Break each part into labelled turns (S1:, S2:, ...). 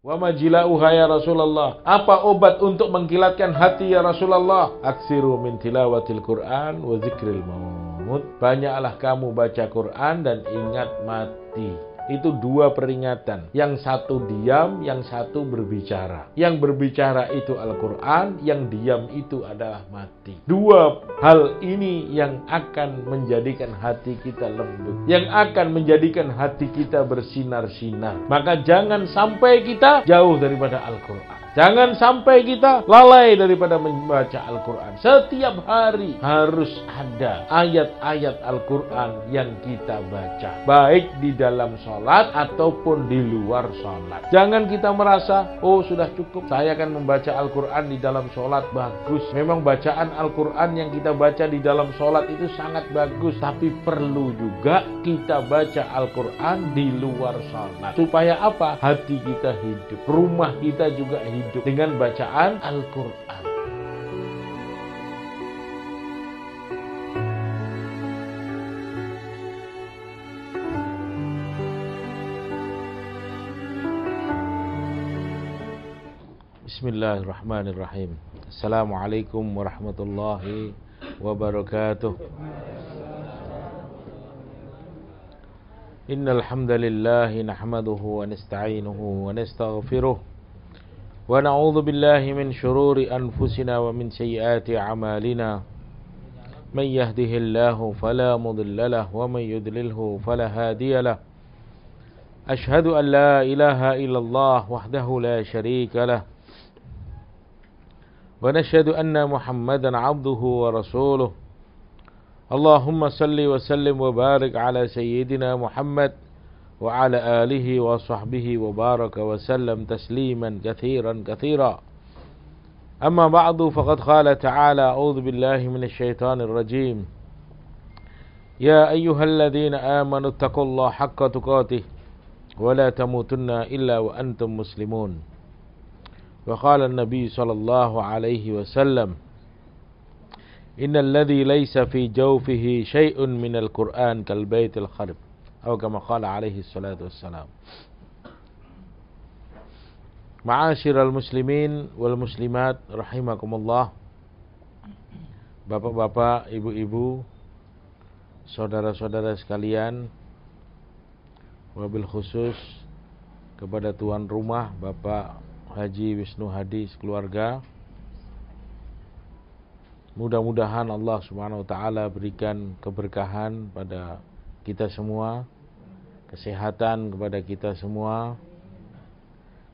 S1: Wa majila'uha ya Rasulullah. Apa obat untuk mengkilatkan hati ya Rasulullah? Aksiru min tilawatil Quran wa zikril maut. Banyaklah kamu baca Quran dan ingat mati itu dua peringatan. Yang satu diam, yang satu berbicara. Yang berbicara itu Al-Quran, yang diam itu adalah mati. Dua hal ini yang akan menjadikan hati kita lembut. Yang akan menjadikan hati kita bersinar-sinar. Maka jangan sampai kita jauh daripada Al-Quran. Jangan sampai kita lalai daripada membaca Al-Quran. Setiap hari harus ada ayat-ayat Al-Quran yang kita baca. Baik di dalam sholat ataupun di luar sholat. Jangan kita merasa, oh sudah cukup. Saya akan membaca Al-Quran di dalam sholat bagus. Memang bacaan Al-Quran yang kita baca di dalam sholat itu sangat bagus. Tapi perlu juga kita baca Al-Quran di luar sholat. Supaya apa? Hati kita hidup. Rumah kita juga hidup petunjuk dengan bacaan Al-Quran. Bismillahirrahmanirrahim. Assalamualaikum warahmatullahi wabarakatuh. Innal hamdalillah nahmaduhu wa nasta'inuhu wa nastaghfiruh ونعوذ بالله من شرور أنفسنا ومن سيئات أعمالنا من يهده الله فلا مضل له ومن يضلله فلا هادي له أشهد أن لا إله إلا الله وحده لا شريك له ونشهد أن محمدا عبده ورسوله اللهم صل وسلم وبارك على سيدنا محمد وعلى آله وصحبه وبارك وسلم تسليما كثيرا كثيرا أما بعض فقد قال تعالى أعوذ بالله من الشيطان الرجيم يا أيها الذين آمنوا اتقوا الله حق تقاته ولا تموتن إلا وأنتم مسلمون وقال النبي صلى الله عليه وسلم إن الذي ليس في جوفه شيء من القرآن كالبيت الخرب atau kama qala alaihi salatu wassalam Ma'asyiral muslimin wal muslimat rahimakumullah Bapak-bapak, ibu-ibu, saudara-saudara sekalian Wabil khusus kepada tuan rumah Bapak Haji Wisnu Hadi keluarga. Mudah-mudahan Allah Subhanahu wa taala berikan keberkahan pada kita semua, kesehatan kepada kita semua,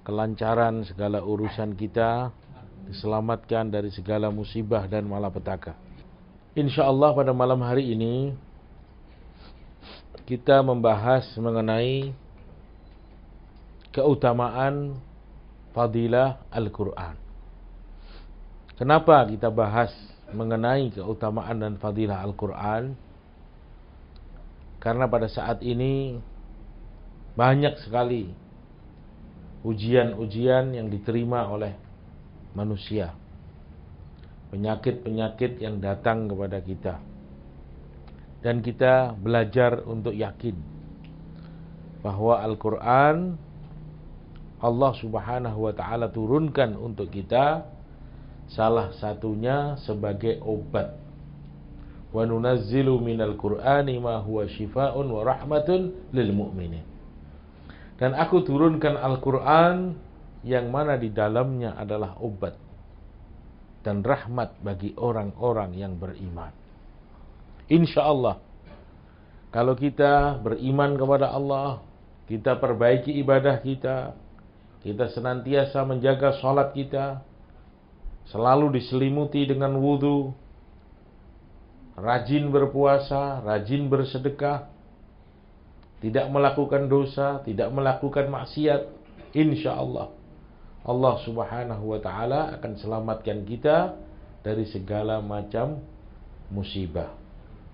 S1: kelancaran segala urusan kita, diselamatkan dari segala musibah dan malapetaka. Insya Allah pada malam hari ini kita membahas mengenai keutamaan fadilah Al-Quran. Kenapa kita bahas mengenai keutamaan dan fadilah Al-Quran? Karena pada saat ini banyak sekali ujian-ujian yang diterima oleh manusia. Penyakit-penyakit yang datang kepada kita. Dan kita belajar untuk yakin bahwa Al-Qur'an Allah Subhanahu wa taala turunkan untuk kita salah satunya sebagai obat wa nunazzilu minal qur'ani ma huwa shifaa'un wa rahmatun lil mu'minin dan aku turunkan Al-Qur'an yang mana di dalamnya adalah obat dan rahmat bagi orang-orang yang beriman insya Allah kalau kita beriman kepada Allah kita perbaiki ibadah kita kita senantiasa menjaga sholat kita selalu diselimuti dengan wudhu rajin berpuasa, rajin bersedekah, tidak melakukan dosa, tidak melakukan maksiat, insya Allah Allah Subhanahu wa taala akan selamatkan kita dari segala macam musibah.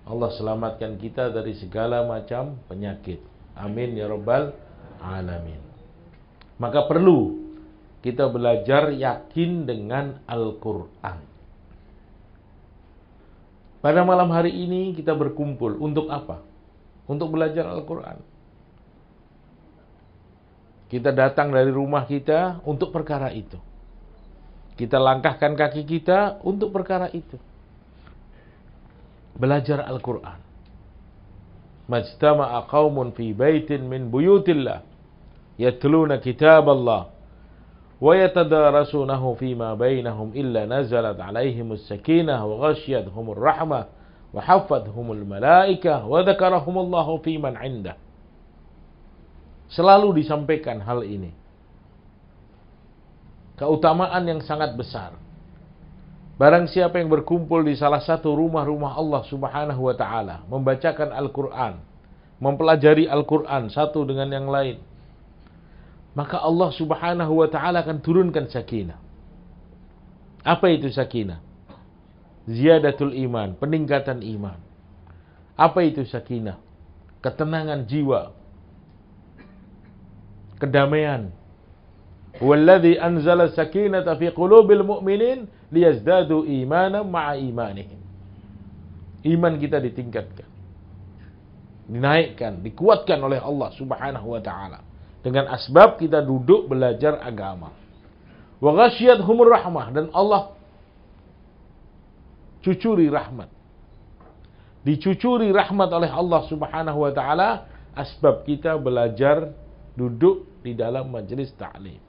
S1: Allah selamatkan kita dari segala macam penyakit. Amin ya rabbal alamin. Maka perlu kita belajar yakin dengan Al-Qur'an. Pada malam hari ini kita berkumpul untuk apa? Untuk belajar Al-Quran. Kita datang dari rumah kita untuk perkara itu. Kita langkahkan kaki kita untuk perkara itu. Belajar Al-Quran. Majtama'a qawmun fi baitin min buyutillah. Yatluna kitab Allah wa فيما بينهم إلا نزلت عليهم السكينة وغشيتهم wa وحفظهم الملائكة وذكرهم الله في من عنده. selalu disampaikan hal ini keutamaan yang sangat besar Barang siapa yang berkumpul di salah satu rumah-rumah Allah Subhanahu wa taala, membacakan Al-Qur'an, mempelajari Al-Qur'an satu dengan yang lain, maka Allah Subhanahu wa taala akan turunkan sakinah. Apa itu sakinah? Ziyadatul iman, peningkatan iman. Apa itu sakinah? Ketenangan jiwa. Kedamaian. Walladzi anzala sakinata fi qulubil mu'minin liyazdadu imanan ma'a imanihim. Iman kita ditingkatkan. Dinaikkan, dikuatkan oleh Allah Subhanahu wa taala. Dengan asbab kita duduk belajar agama. Wa ghasyiyat humur rahmah. Dan Allah cucuri rahmat. Dicucuri rahmat oleh Allah subhanahu wa ta'ala. Asbab kita belajar duduk di dalam majelis taklim,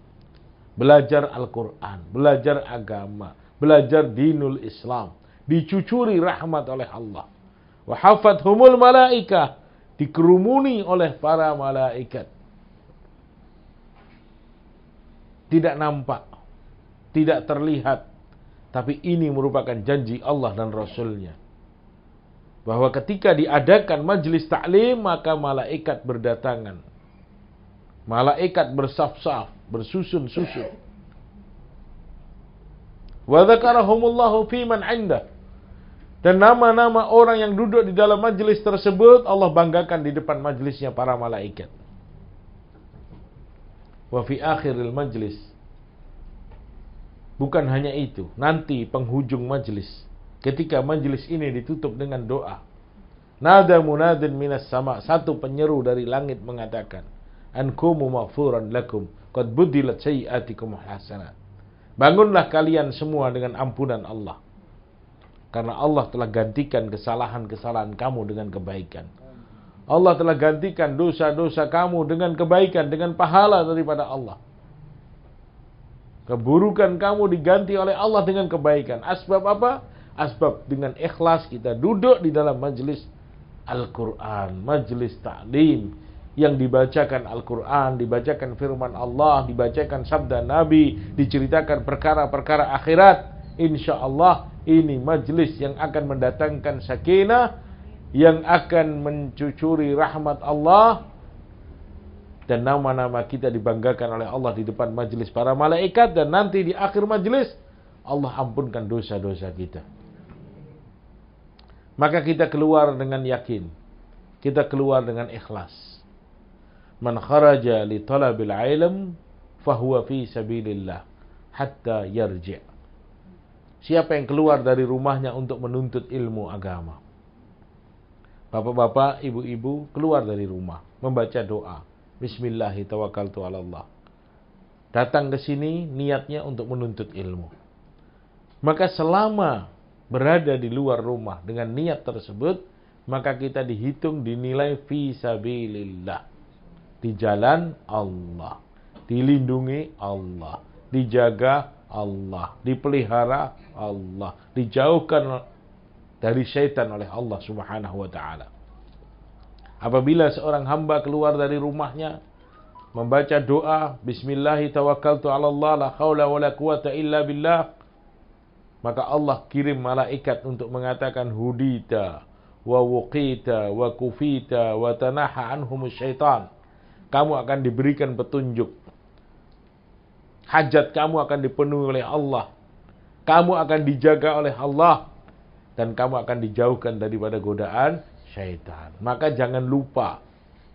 S1: Belajar Al-Quran. Belajar agama. Belajar dinul Islam. Dicucuri rahmat oleh Allah. Wahafat humul malaikah dikerumuni oleh para malaikat. tidak nampak, tidak terlihat, tapi ini merupakan janji Allah dan Rasulnya. Bahwa ketika diadakan majelis taklim, maka malaikat berdatangan. Malaikat bersaf-saf, bersusun-susun. Wa dzakarahumullahu fi man 'inda. Dan nama-nama orang yang duduk di dalam majelis tersebut Allah banggakan di depan majelisnya para malaikat wa fi akhiril majlis. Bukan hanya itu, nanti penghujung majlis ketika majlis ini ditutup dengan doa. Nada munadin minas sama, satu penyeru dari langit mengatakan, Ankumu maghfuran lakum, qad budilat sayiatikum hasanat. Bangunlah kalian semua dengan ampunan Allah. Karena Allah telah gantikan kesalahan-kesalahan kamu dengan kebaikan. Allah telah gantikan dosa-dosa kamu dengan kebaikan, dengan pahala daripada Allah. Keburukan kamu diganti oleh Allah dengan kebaikan. Asbab apa? Asbab dengan ikhlas kita duduk di dalam majelis Al-Quran, majelis taklim yang dibacakan Al-Quran, dibacakan firman Allah, dibacakan sabda Nabi, diceritakan perkara-perkara akhirat. Insya Allah ini majelis yang akan mendatangkan sakinah, yang akan mencucuri rahmat Allah dan nama-nama kita dibanggakan oleh Allah di depan majelis para malaikat dan nanti di akhir majelis Allah ampunkan dosa-dosa kita. Maka kita keluar dengan yakin. Kita keluar dengan ikhlas. Man kharaja li talabil ilm fahuwa fi sabilillah hatta yarji'. Siapa yang keluar dari rumahnya untuk menuntut ilmu agama Bapak-bapak, ibu-ibu keluar dari rumah, membaca doa. Bismillahirrahmanirrahim. Datang ke sini niatnya untuk menuntut ilmu. Maka selama berada di luar rumah dengan niat tersebut, maka kita dihitung dinilai visabilillah. Di jalan Allah, dilindungi Allah, dijaga Allah, dipelihara Allah, dijauhkan dari syaitan oleh Allah Subhanahu wa taala. Apabila seorang hamba keluar dari rumahnya membaca doa bismillah tawakkaltu maka Allah kirim malaikat untuk mengatakan hudita wa wuqita wa kufita wa tanaha anhum syaitan kamu akan diberikan petunjuk hajat kamu akan dipenuhi oleh Allah kamu akan dijaga oleh Allah dan kamu akan dijauhkan daripada godaan syaitan. Maka jangan lupa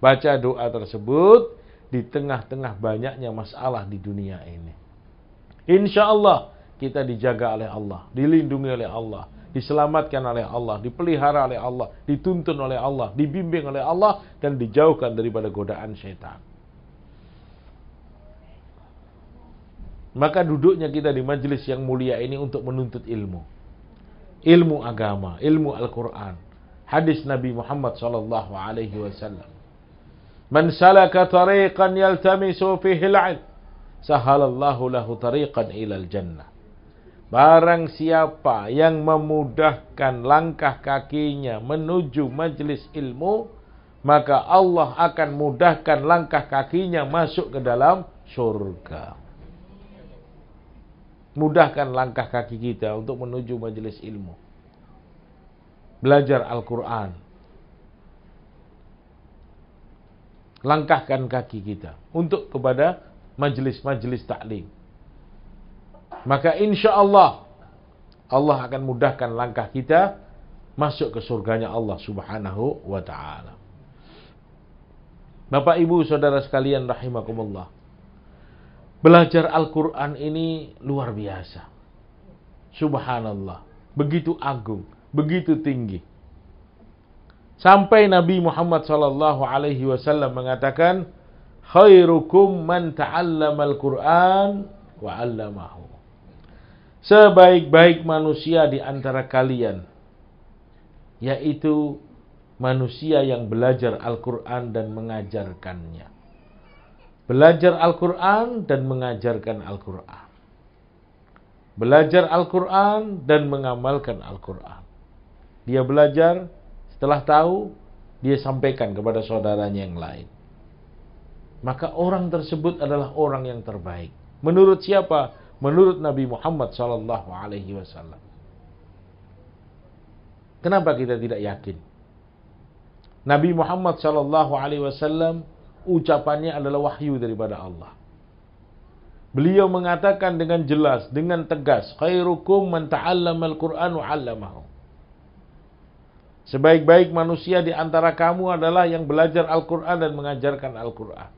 S1: baca doa tersebut di tengah-tengah banyaknya masalah di dunia ini. Insya Allah kita dijaga oleh Allah, dilindungi oleh Allah, diselamatkan oleh Allah, dipelihara oleh Allah, dituntun oleh Allah, dibimbing oleh Allah, dan dijauhkan daripada godaan syaitan. Maka duduknya kita di majelis yang mulia ini untuk menuntut ilmu ilmu agama, ilmu Al-Quran, hadis Nabi Muhammad sallallahu alaihi wasallam. Man salaka tariqan yaltamisu fihi al-'ilm, sahalallahu lahu tariqan ilal jannah. Barang siapa yang memudahkan langkah kakinya menuju majlis ilmu, maka Allah akan mudahkan langkah kakinya masuk ke dalam surga. Mudahkan langkah kaki kita untuk menuju majelis ilmu. Belajar Al-Quran. Langkahkan kaki kita untuk kepada majelis-majelis taklim. Maka insya Allah Allah akan mudahkan langkah kita masuk ke surganya Allah Subhanahu wa taala. Bapak Ibu Saudara sekalian rahimakumullah. Belajar Al-Quran ini luar biasa. Subhanallah. Begitu agung, begitu tinggi. Sampai Nabi Muhammad sallallahu alaihi wasallam mengatakan, "Khairukum man ta'allama al-Qur'an wa 'allamahu." Sebaik-baik manusia di antara kalian yaitu manusia yang belajar Al-Qur'an dan mengajarkannya. Belajar Al-Quran dan mengajarkan Al-Quran. Belajar Al-Quran dan mengamalkan Al-Quran. Dia belajar, setelah tahu, dia sampaikan kepada saudaranya yang lain. Maka orang tersebut adalah orang yang terbaik. Menurut siapa? Menurut Nabi Muhammad SAW. Kenapa kita tidak yakin? Nabi Muhammad SAW ucapannya adalah wahyu daripada Allah. Beliau mengatakan dengan jelas, dengan tegas, khairukum man ta'allama al-Qur'an wa 'allamahu. Sebaik-baik manusia di antara kamu adalah yang belajar Al-Qur'an dan mengajarkan Al-Qur'an.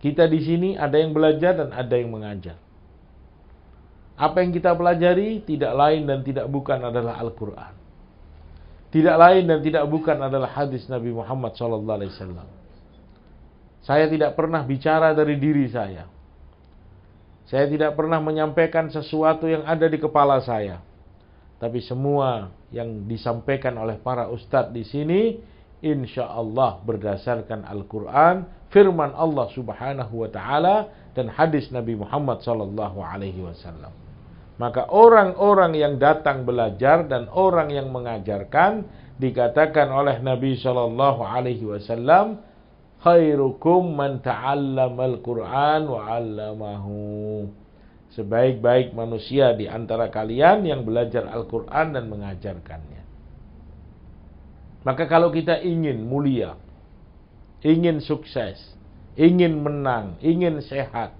S1: Kita di sini ada yang belajar dan ada yang mengajar. Apa yang kita pelajari tidak lain dan tidak bukan adalah Al-Qur'an tidak lain dan tidak bukan adalah hadis Nabi Muhammad SAW. Alaihi Wasallam. Saya tidak pernah bicara dari diri saya. Saya tidak pernah menyampaikan sesuatu yang ada di kepala saya. Tapi semua yang disampaikan oleh para ustadz di sini, insya Allah berdasarkan Al-Quran, firman Allah Subhanahu Wa Taala dan hadis Nabi Muhammad SAW. Alaihi Wasallam. Maka orang-orang yang datang belajar dan orang yang mengajarkan dikatakan oleh Nabi Shallallahu Alaihi Wasallam khairukum man Al Qur'an wa 'allamahu. Sebaik-baik manusia di antara kalian yang belajar Al-Qur'an dan mengajarkannya. Maka kalau kita ingin mulia, ingin sukses, ingin menang, ingin sehat,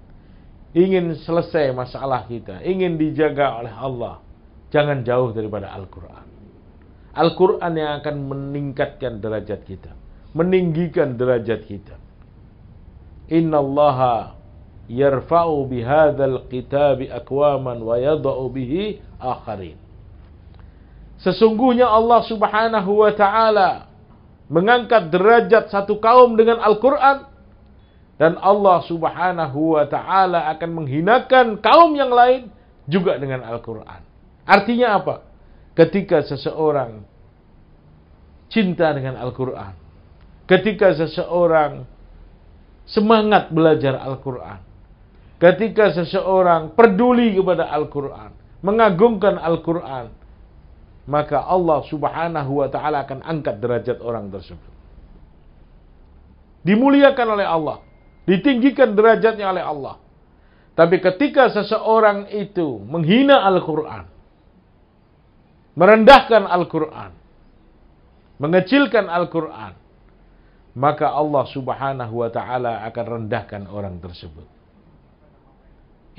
S1: ingin selesai masalah kita, ingin dijaga oleh Allah, jangan jauh daripada Al-Quran. Al-Quran yang akan meningkatkan derajat kita, meninggikan derajat kita. Inna allaha yarfa'u bihadal kitabi akwaman wa yada'u bihi akharin. Sesungguhnya Allah Subhanahu wa taala mengangkat derajat satu kaum dengan Al-Qur'an dan Allah subhanahu wa ta'ala akan menghinakan kaum yang lain juga dengan Al-Quran. Artinya apa? Ketika seseorang cinta dengan Al-Quran. Ketika seseorang semangat belajar Al-Quran. Ketika seseorang peduli kepada Al-Quran. Mengagungkan Al-Quran maka Allah Subhanahu wa taala akan angkat derajat orang tersebut. Dimuliakan oleh Allah. Ditinggikan derajatnya oleh Allah. Tapi ketika seseorang itu menghina Al-Quran, merendahkan Al-Quran, mengecilkan Al-Quran, maka Allah subhanahu wa ta'ala akan rendahkan orang tersebut.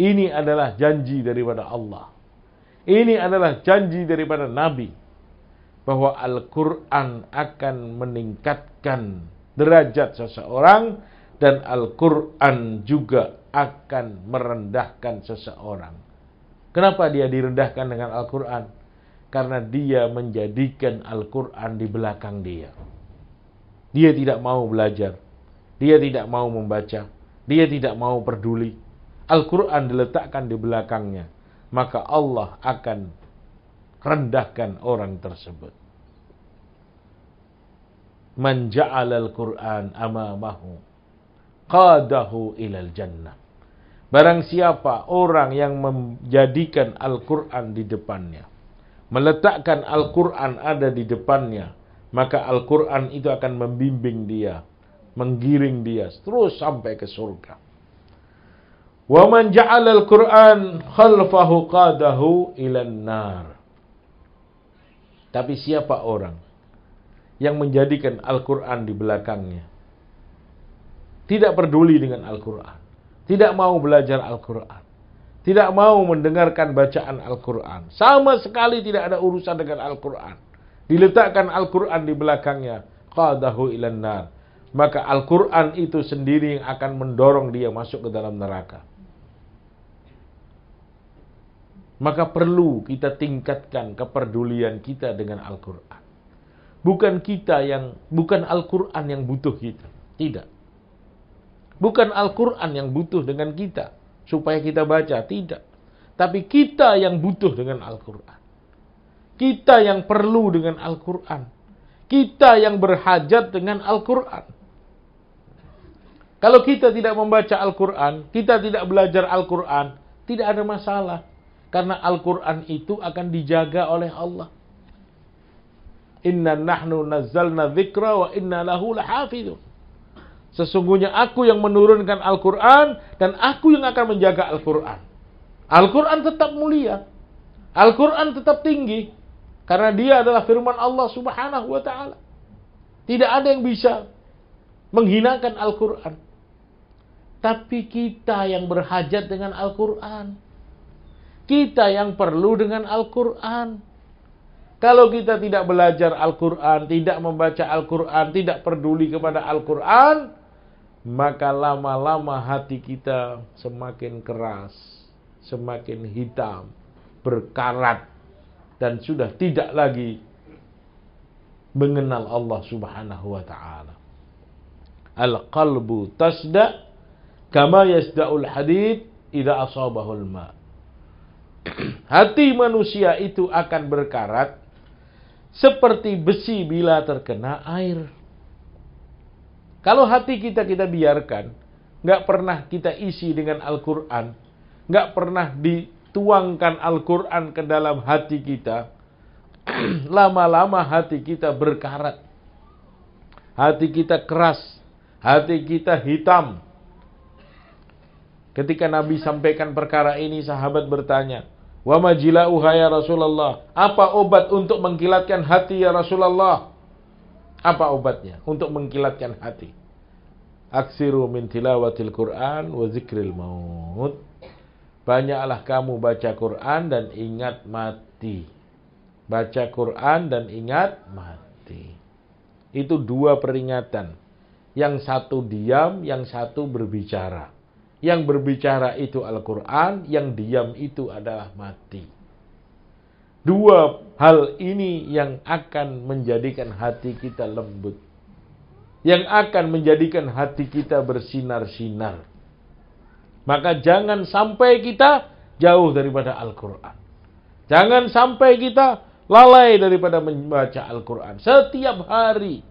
S1: Ini adalah janji daripada Allah. Ini adalah janji daripada Nabi. Bahwa Al-Quran akan meningkatkan derajat seseorang dan Al-Quran juga akan merendahkan seseorang. Kenapa dia direndahkan dengan Al-Quran? Karena dia menjadikan Al-Quran di belakang dia. Dia tidak mau belajar, dia tidak mau membaca, dia tidak mau peduli. Al-Quran diletakkan di belakangnya, maka Allah akan rendahkan orang tersebut. Man al-Quran amamahu qadahu ilal jannah. Barang siapa orang yang menjadikan Al-Quran di depannya, meletakkan Al-Quran ada di depannya, maka Al-Quran itu akan membimbing dia, menggiring dia, terus sampai ke surga. Wa man ja'ala al-Qur'an khalfahu qadahu ilan nar. Tapi siapa orang yang menjadikan Al-Qur'an di belakangnya? tidak peduli dengan Al-Quran, tidak mau belajar Al-Quran, tidak mau mendengarkan bacaan Al-Quran, sama sekali tidak ada urusan dengan Al-Quran. Diletakkan Al-Quran di belakangnya, qadahu ilan Maka Al-Quran itu sendiri yang akan mendorong dia masuk ke dalam neraka. Maka perlu kita tingkatkan kepedulian kita dengan Al-Quran. Bukan kita yang, bukan Al-Quran yang butuh kita. Tidak. Bukan Al-Quran yang butuh dengan kita, supaya kita baca, tidak. Tapi kita yang butuh dengan Al-Quran. Kita yang perlu dengan Al-Quran. Kita yang berhajat dengan Al-Quran. Kalau kita tidak membaca Al-Quran, kita tidak belajar Al-Quran, tidak ada masalah. Karena Al-Quran itu akan dijaga oleh Allah. Inna nahnu nazzalna dzikra wa inna lahu lahafidun. Sesungguhnya aku yang menurunkan Al-Quran dan aku yang akan menjaga Al-Quran. Al-Quran tetap mulia. Al-Quran tetap tinggi. Karena dia adalah firman Allah subhanahu wa ta'ala. Tidak ada yang bisa menghinakan Al-Quran. Tapi kita yang berhajat dengan Al-Quran. Kita yang perlu dengan Al-Quran. Kalau kita tidak belajar Al-Quran, tidak membaca Al-Quran, tidak peduli kepada Al-Quran, maka lama-lama hati kita semakin keras, semakin hitam, berkarat, dan sudah tidak lagi mengenal Allah Subhanahu wa Ta'ala. Al-qalbu tasda kama yasda'ul hadid ida asabahul ma. Hati manusia itu akan berkarat seperti besi bila terkena air. Kalau hati kita kita biarkan, nggak pernah kita isi dengan Al-Quran, nggak pernah dituangkan Al-Quran ke dalam hati kita, lama-lama hati kita berkarat, hati kita keras, hati kita hitam. Ketika Nabi sampaikan perkara ini, sahabat bertanya, Wa majila'uha ya Rasulullah. Apa obat untuk mengkilatkan hati ya Rasulullah? Apa obatnya untuk mengkilatkan hati? Aksiru min tilawatil Quran wa zikril maut. Banyaklah kamu baca Quran dan ingat mati. Baca Quran dan ingat mati. Itu dua peringatan. Yang satu diam, yang satu berbicara. Yang berbicara itu Al-Quran, yang diam itu adalah mati. Dua hal ini yang akan menjadikan hati kita lembut. Yang akan menjadikan hati kita bersinar-sinar. Maka jangan sampai kita jauh daripada Al-Quran. Jangan sampai kita lalai daripada membaca Al-Quran. Setiap hari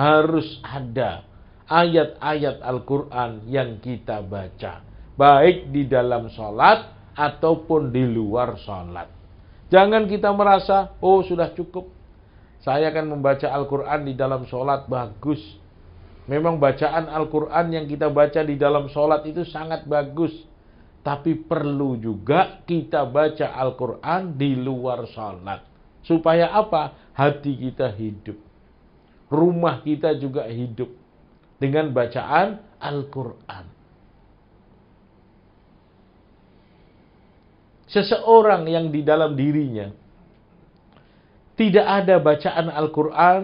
S1: harus ada ayat-ayat Al-Quran yang kita baca. Baik di dalam sholat ataupun di luar sholat. Jangan kita merasa, oh sudah cukup. Saya akan membaca Al-Quran di dalam sholat, bagus. Memang bacaan Al-Quran yang kita baca di dalam sholat itu sangat bagus. Tapi perlu juga kita baca Al-Quran di luar sholat. Supaya apa? Hati kita hidup. Rumah kita juga hidup. Dengan bacaan Al-Quran. seseorang yang di dalam dirinya tidak ada bacaan Al-Quran,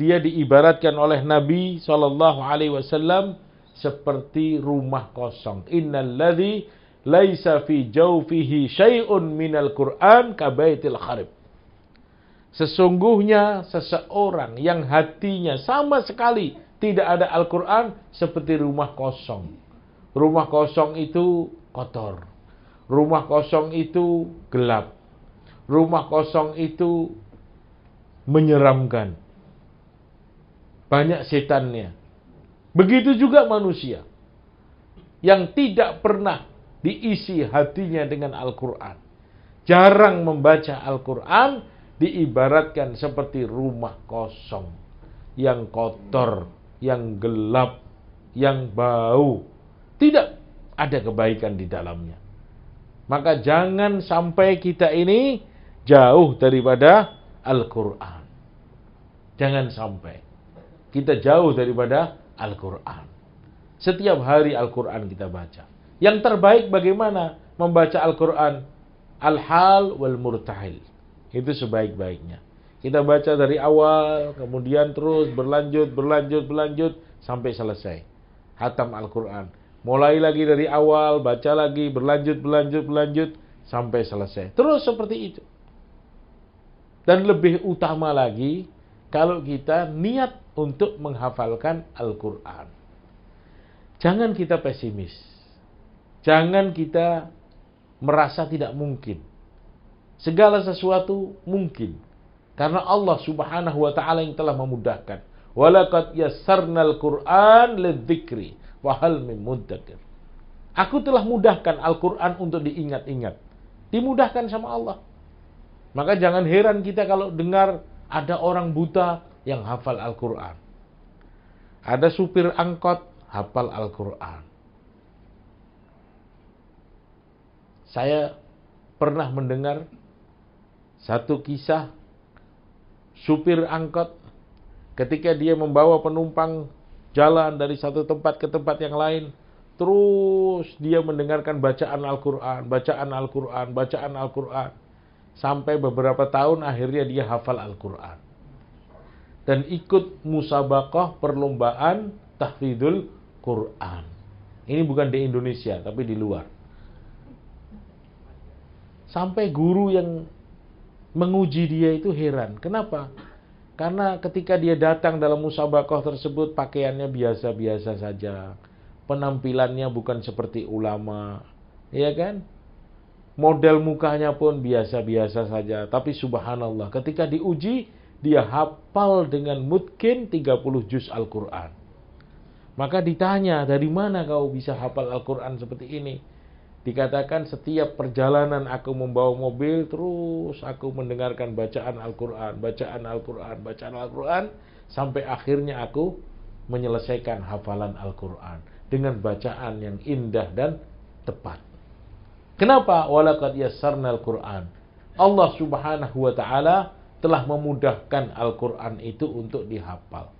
S1: dia diibaratkan oleh Nabi Shallallahu Alaihi Wasallam seperti rumah kosong. Innaladhi laisa fi jawfihi syai'un minal Qur'an kabaitil kharib. Sesungguhnya seseorang yang hatinya sama sekali tidak ada Al-Quran seperti rumah kosong. Rumah kosong itu kotor Rumah kosong itu gelap. Rumah kosong itu menyeramkan. Banyak setannya. Begitu juga manusia yang tidak pernah diisi hatinya dengan Al-Quran. Jarang membaca Al-Quran diibaratkan seperti rumah kosong yang kotor, yang gelap, yang bau. Tidak ada kebaikan di dalamnya. Maka jangan sampai kita ini jauh daripada Al-Quran. Jangan sampai kita jauh daripada Al-Quran. Setiap hari Al-Quran kita baca. Yang terbaik bagaimana membaca Al-Quran? Al-hal wal murtahil. Itu sebaik-baiknya. Kita baca dari awal, kemudian terus berlanjut, berlanjut, berlanjut, sampai selesai. Hatam Al-Quran. Mulai lagi dari awal, baca lagi, berlanjut, berlanjut, berlanjut, sampai selesai. Terus seperti itu. Dan lebih utama lagi, kalau kita niat untuk menghafalkan Al-Quran. Jangan kita pesimis. Jangan kita merasa tidak mungkin. Segala sesuatu mungkin. Karena Allah subhanahu wa ta'ala yang telah memudahkan. Walakat yasarnal Qur'an lidzikri. Wahal min Aku telah mudahkan Al-Quran untuk diingat-ingat. Dimudahkan sama Allah. Maka jangan heran kita kalau dengar ada orang buta yang hafal Al-Quran. Ada supir angkot hafal Al-Quran. Saya pernah mendengar satu kisah supir angkot ketika dia membawa penumpang jalan dari satu tempat ke tempat yang lain, terus dia mendengarkan bacaan Al-Quran, bacaan Al-Quran, bacaan Al-Quran. Sampai beberapa tahun akhirnya dia hafal Al-Quran. Dan ikut musabakah perlombaan tahfidul Quran. Ini bukan di Indonesia, tapi di luar. Sampai guru yang menguji dia itu heran. Kenapa? Karena ketika dia datang dalam musabakoh tersebut pakaiannya biasa-biasa saja. Penampilannya bukan seperti ulama, ya kan? Model mukanya pun biasa-biasa saja, tapi subhanallah ketika diuji dia hafal dengan mungkin 30 juz Al-Qur'an. Maka ditanya, dari mana kau bisa hafal Al-Qur'an seperti ini? Dikatakan setiap perjalanan aku membawa mobil terus aku mendengarkan bacaan Al-Qur'an, bacaan Al-Qur'an, bacaan Al-Qur'an sampai akhirnya aku menyelesaikan hafalan Al-Qur'an dengan bacaan yang indah dan tepat. Kenapa? Walaqad yassarnal Qur'an. Allah Subhanahu wa taala telah memudahkan Al-Qur'an itu untuk dihafal.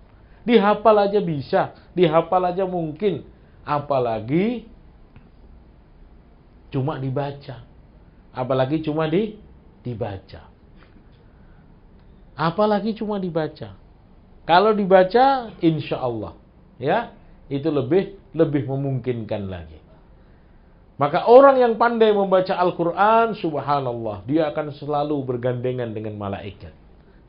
S1: Dihafal aja bisa, dihafal aja mungkin, apalagi cuma dibaca. Apalagi cuma di dibaca. Apalagi cuma dibaca. Kalau dibaca, insya Allah, ya itu lebih lebih memungkinkan lagi. Maka orang yang pandai membaca Al-Quran, subhanallah, dia akan selalu bergandengan dengan malaikat.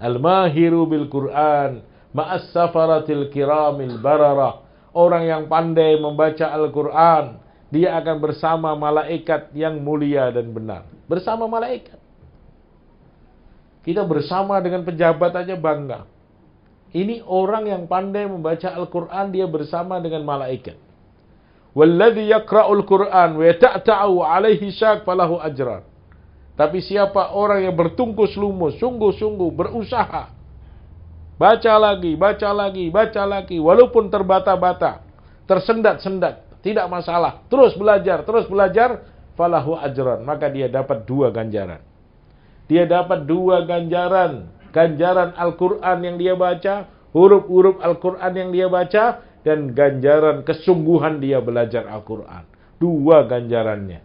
S1: Al-mahiru bil Quran, ma'as safaratil kiramil bararah. Orang yang pandai membaca Al-Quran, dia akan bersama malaikat yang mulia dan benar. Bersama malaikat. Kita bersama dengan pejabat aja bangga. Ini orang yang pandai membaca Al-Quran, dia bersama dengan malaikat. Walladhi yakra'ul Quran wa ta'ta'u alaihi syak falahu ajran. Tapi siapa orang yang bertungkus lumus, sungguh-sungguh berusaha. Baca lagi, baca lagi, baca lagi, walaupun terbata-bata, tersendat-sendat tidak masalah. Terus belajar, terus belajar, falahu ajran, maka dia dapat dua ganjaran. Dia dapat dua ganjaran, ganjaran Al-Qur'an yang dia baca, huruf-huruf Al-Qur'an yang dia baca dan ganjaran kesungguhan dia belajar Al-Qur'an. Dua ganjarannya.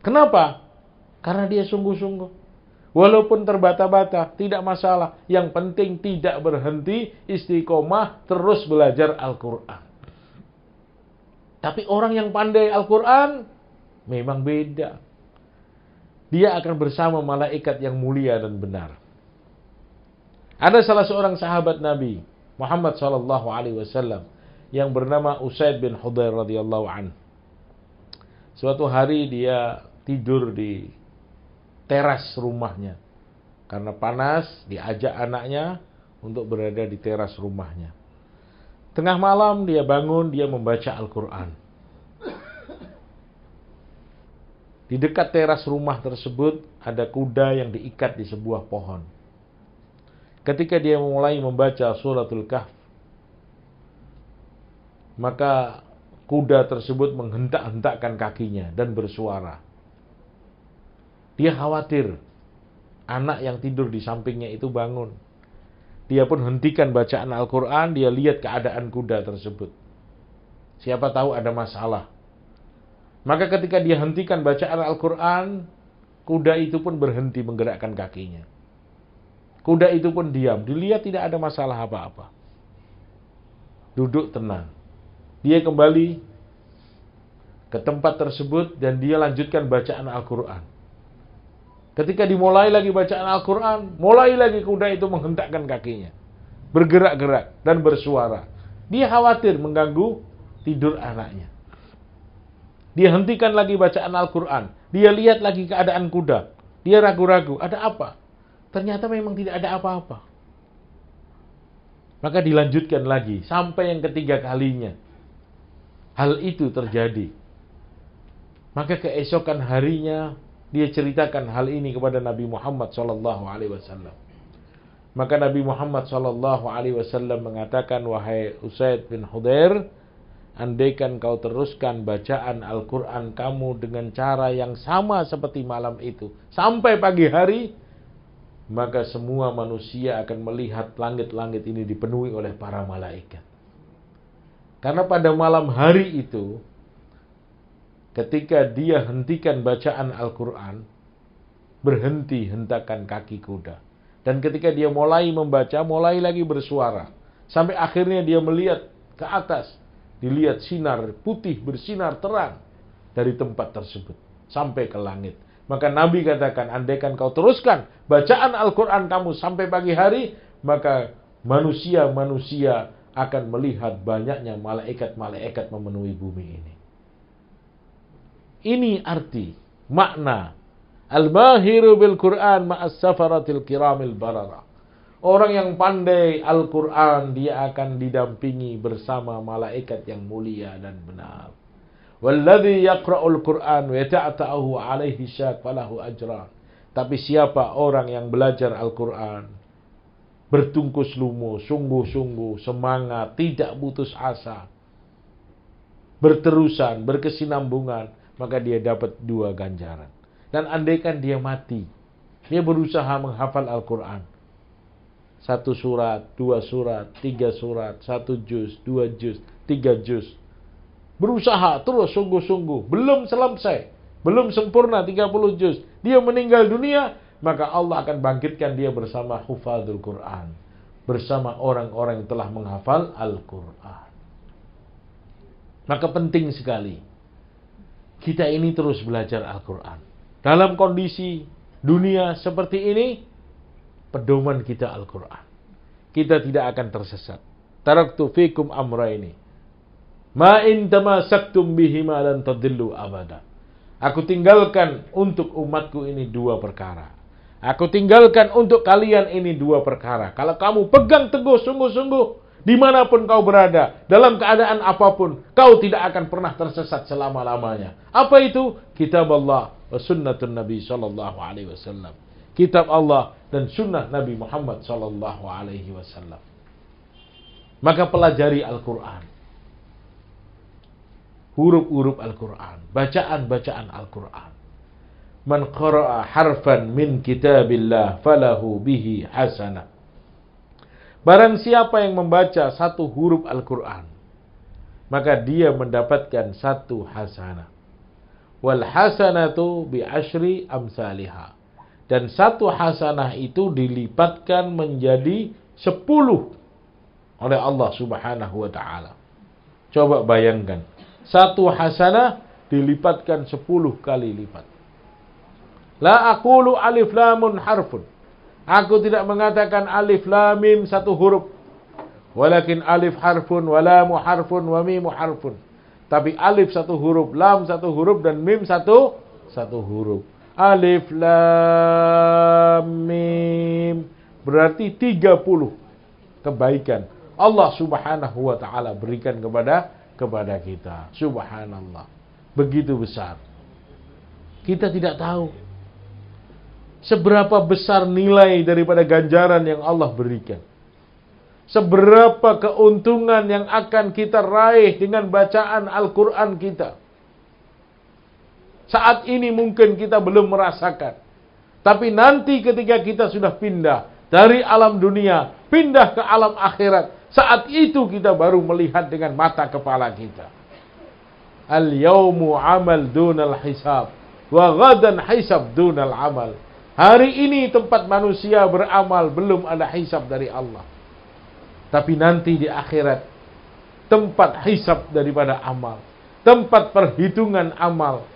S1: Kenapa? Karena dia sungguh-sungguh. Walaupun terbata-bata, tidak masalah. Yang penting tidak berhenti, istiqomah, terus belajar Al-Quran. Tapi orang yang pandai Al-Quran memang beda. Dia akan bersama malaikat yang mulia dan benar. Ada salah seorang sahabat Nabi Muhammad Shallallahu Alaihi Wasallam yang bernama Usaid bin Hudair radhiyallahu an. Suatu hari dia tidur di teras rumahnya karena panas diajak anaknya untuk berada di teras rumahnya. Tengah malam dia bangun, dia membaca Al-Quran. Di dekat teras rumah tersebut ada kuda yang diikat di sebuah pohon. Ketika dia mulai membaca suratul kahf, maka kuda tersebut menghentak-hentakkan kakinya dan bersuara. Dia khawatir anak yang tidur di sampingnya itu bangun dia pun hentikan bacaan Al-Quran, dia lihat keadaan kuda tersebut. Siapa tahu ada masalah. Maka ketika dia hentikan bacaan Al-Quran, kuda itu pun berhenti menggerakkan kakinya. Kuda itu pun diam, dilihat tidak ada masalah apa-apa. Duduk tenang. Dia kembali ke tempat tersebut dan dia lanjutkan bacaan Al-Quran. Ketika dimulai lagi bacaan Al-Quran, mulai lagi kuda itu menghentakkan kakinya. Bergerak-gerak dan bersuara. Dia khawatir mengganggu tidur anaknya. Dia hentikan lagi bacaan Al-Quran. Dia lihat lagi keadaan kuda. Dia ragu-ragu, ada apa? Ternyata memang tidak ada apa-apa. Maka dilanjutkan lagi sampai yang ketiga kalinya. Hal itu terjadi. Maka keesokan harinya dia ceritakan hal ini kepada Nabi Muhammad sallallahu Alaihi Wasallam. Maka Nabi Muhammad sallallahu Alaihi Wasallam mengatakan, wahai Usaid bin Hudair, andaikan kau teruskan bacaan Al-Quran kamu dengan cara yang sama seperti malam itu sampai pagi hari, maka semua manusia akan melihat langit-langit ini dipenuhi oleh para malaikat. Karena pada malam hari itu, ketika dia hentikan bacaan Al-Quran, berhenti hentakan kaki kuda. Dan ketika dia mulai membaca, mulai lagi bersuara. Sampai akhirnya dia melihat ke atas, dilihat sinar putih bersinar terang dari tempat tersebut sampai ke langit. Maka Nabi katakan, andaikan kau teruskan bacaan Al-Quran kamu sampai pagi hari, maka manusia-manusia akan melihat banyaknya malaikat-malaikat memenuhi bumi ini. Ini arti, makna. Al-mahiru bil-Quran ma'as safaratil kiramil barara. Orang yang pandai Al-Quran, dia akan didampingi bersama malaikat yang mulia dan benar. Walladhi yaqra'ul Qur'an wa ta'ata'ahu 'alaihi syak falahu ajran. Tapi siapa orang yang belajar Al-Qur'an bertungkus lumuh, sungguh-sungguh, semangat, tidak putus asa, berterusan, berkesinambungan, maka dia dapat dua ganjaran. Dan andaikan dia mati, dia berusaha menghafal Al-Quran. Satu surat, dua surat, tiga surat, satu juz, dua juz, tiga juz. Berusaha terus sungguh-sungguh, belum selesai, belum sempurna 30 juz. Dia meninggal dunia, maka Allah akan bangkitkan dia bersama hufadul Quran. Bersama orang-orang yang telah menghafal Al-Quran. Maka penting sekali kita ini terus belajar Al-Quran. Dalam kondisi dunia seperti ini, pedoman kita Al-Quran. Kita tidak akan tersesat. Taraktu fikum amra ini. Ma in tamasaktum bihima lan tadillu abada. Aku tinggalkan untuk umatku ini dua perkara. Aku tinggalkan untuk kalian ini dua perkara. Kalau kamu pegang teguh sungguh-sungguh, Dimanapun kau berada, dalam keadaan apapun, kau tidak akan pernah tersesat selama-lamanya. Apa itu? Kitab Allah wa sunnatun Nabi sallallahu alaihi wasallam. Kitab Allah dan sunnah Nabi Muhammad sallallahu alaihi wasallam. Maka pelajari Al-Quran. Huruf-huruf Al-Quran. Bacaan-bacaan Al-Quran. Man qara'a harfan min kitabillah falahu bihi hasanah. Barang siapa yang membaca satu huruf Al-Quran, maka dia mendapatkan satu hasanah. Wal hasanatu bi ashri amsalihah dan satu hasanah itu dilipatkan menjadi sepuluh oleh Allah Subhanahu wa taala. Coba bayangkan, satu hasanah dilipatkan sepuluh kali lipat. La akulu alif lamun harfun. Aku tidak mengatakan alif lamim satu huruf. Walakin alif harfun, walamu harfun, wamimu harfun. Tapi alif satu huruf, lam satu huruf, dan mim satu satu huruf. Alif lam mim. Berarti 30 kebaikan. Allah subhanahu wa ta'ala berikan kepada kepada kita. Subhanallah. Begitu besar. Kita tidak tahu Seberapa besar nilai daripada ganjaran yang Allah berikan? Seberapa keuntungan yang akan kita raih dengan bacaan Al-Quran kita? Saat ini mungkin kita belum merasakan. Tapi nanti ketika kita sudah pindah dari alam dunia, pindah ke alam akhirat, saat itu kita baru melihat dengan mata kepala kita. Al-yawmu amal dunal hisab, wa ghadan hisab dunal amal. Hari ini tempat manusia beramal belum ada hisap dari Allah. Tapi nanti di akhirat tempat hisap daripada amal, tempat perhitungan amal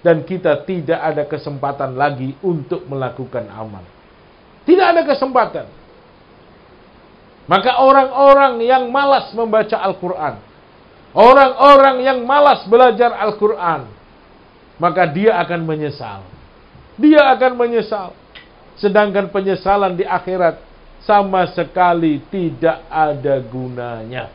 S1: dan kita tidak ada kesempatan lagi untuk melakukan amal. Tidak ada kesempatan. Maka orang-orang yang malas membaca Al-Qur'an, orang-orang yang malas belajar Al-Qur'an, maka dia akan menyesal dia akan menyesal. Sedangkan penyesalan di akhirat sama sekali tidak ada gunanya.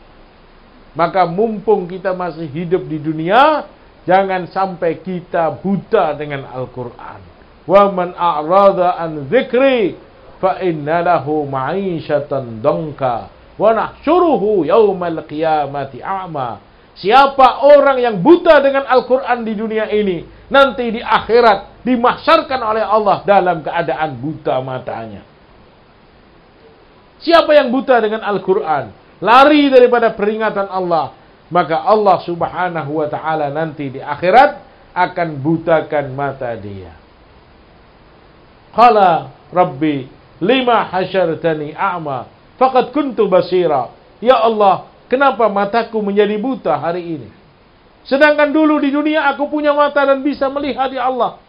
S1: Maka mumpung kita masih hidup di dunia, jangan sampai kita buta dengan Al-Qur'an. Wa man a'rada an dzikri fa inna lahu ma'isyatan dongka wa nahsyuruhu yaumal qiyamati a'ma. Siapa orang yang buta dengan Al-Qur'an di dunia ini, nanti di akhirat dimahsyarkan oleh Allah dalam keadaan buta matanya. Siapa yang buta dengan Al-Quran, lari daripada peringatan Allah, maka Allah subhanahu wa ta'ala nanti di akhirat akan butakan mata dia. Qala Rabbi lima hasyartani a'ma faqad kuntu basira. Ya Allah, kenapa mataku menjadi buta hari ini? Sedangkan dulu di dunia aku punya mata dan bisa melihat ya Allah.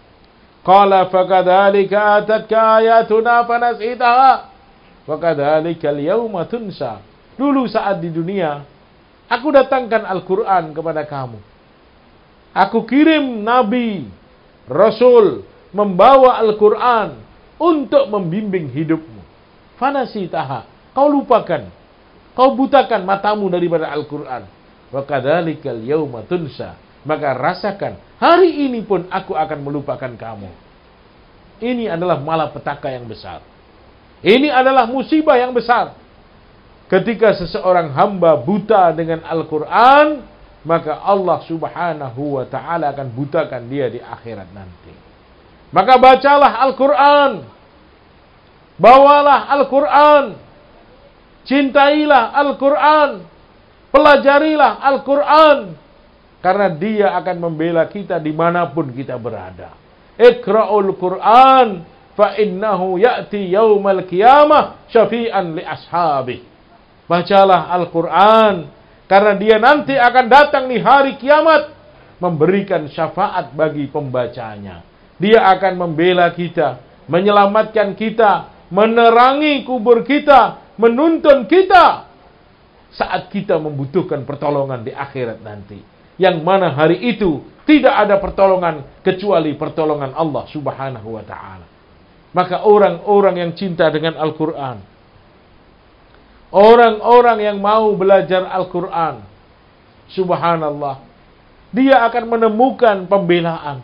S1: Qala fakadzalika atatka ayatuna itaha, Fakadzalika al-yawma tunsa. Dulu saat di dunia aku datangkan Al-Qur'an kepada kamu. Aku kirim nabi, rasul membawa Al-Qur'an untuk membimbing hidupmu. Fanasitaha. Kau lupakan. Kau butakan matamu daripada Al-Qur'an. Wa kadzalikal yauma tunsa maka rasakan, hari ini pun aku akan melupakan kamu. Ini adalah malapetaka yang besar. Ini adalah musibah yang besar. Ketika seseorang hamba buta dengan Al-Quran, maka Allah subhanahu wa ta'ala akan butakan dia di akhirat nanti. Maka bacalah Al-Quran. Bawalah Al-Quran. Cintailah Al-Quran. Pelajarilah Al-Quran karena dia akan membela kita dimanapun kita berada. Iqra'ul Qur'an fa innahu ya'ti yaumal qiyamah syafi'an li ashabi. Bacalah Al-Qur'an karena dia nanti akan datang di hari kiamat memberikan syafaat bagi pembacanya. Dia akan membela kita, menyelamatkan kita, menerangi kubur kita, menuntun kita saat kita membutuhkan pertolongan di akhirat nanti yang mana hari itu tidak ada pertolongan kecuali pertolongan Allah Subhanahu wa taala. Maka orang-orang yang cinta dengan Al-Qur'an, orang-orang yang mau belajar Al-Qur'an, subhanallah, dia akan menemukan pembelaan.